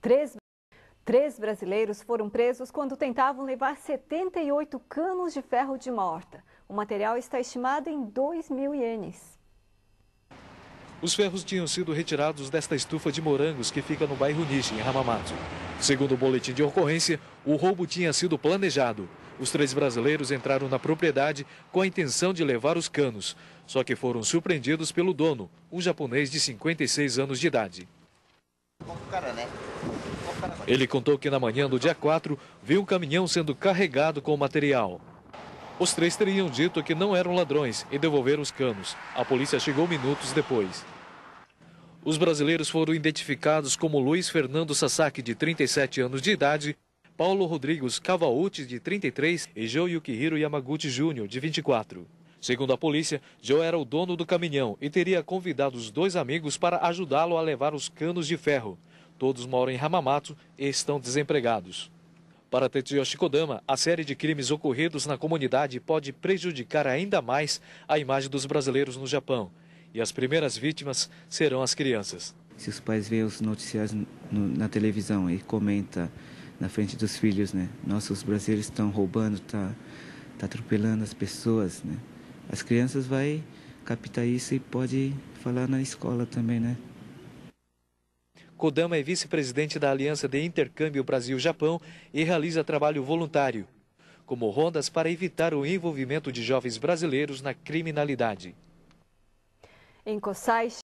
Três, três brasileiros foram presos quando tentavam levar 78 canos de ferro de morta. O material está estimado em 2 mil ienes. Os ferros tinham sido retirados desta estufa de morangos que fica no bairro Nishi, em Ramamato. Segundo o boletim de ocorrência, o roubo tinha sido planejado. Os três brasileiros entraram na propriedade com a intenção de levar os canos, só que foram surpreendidos pelo dono, um japonês de 56 anos de idade. Bom, cara, né? Ele contou que na manhã do dia 4 viu um caminhão sendo carregado com o material. Os três teriam dito que não eram ladrões e devolveram os canos. A polícia chegou minutos depois. Os brasileiros foram identificados como Luiz Fernando Sasaki, de 37 anos de idade, Paulo Rodrigues Cavauti, de 33, e Joe Yukihiro Yamaguchi Jr., de 24. Segundo a polícia, Joe era o dono do caminhão e teria convidado os dois amigos para ajudá-lo a levar os canos de ferro. Todos moram em Ramamato e estão desempregados. Para Tetsuya Shikodama, a série de crimes ocorridos na comunidade pode prejudicar ainda mais a imagem dos brasileiros no Japão. E as primeiras vítimas serão as crianças. Se os pais veem os noticiários no, na televisão e comenta na frente dos filhos, né? Nossa, os brasileiros estão roubando, tá, tá atropelando as pessoas, né? As crianças vai captar isso e pode falar na escola também, né? Kodama é vice-presidente da Aliança de Intercâmbio Brasil-Japão e realiza trabalho voluntário, como rondas para evitar o envolvimento de jovens brasileiros na criminalidade. Em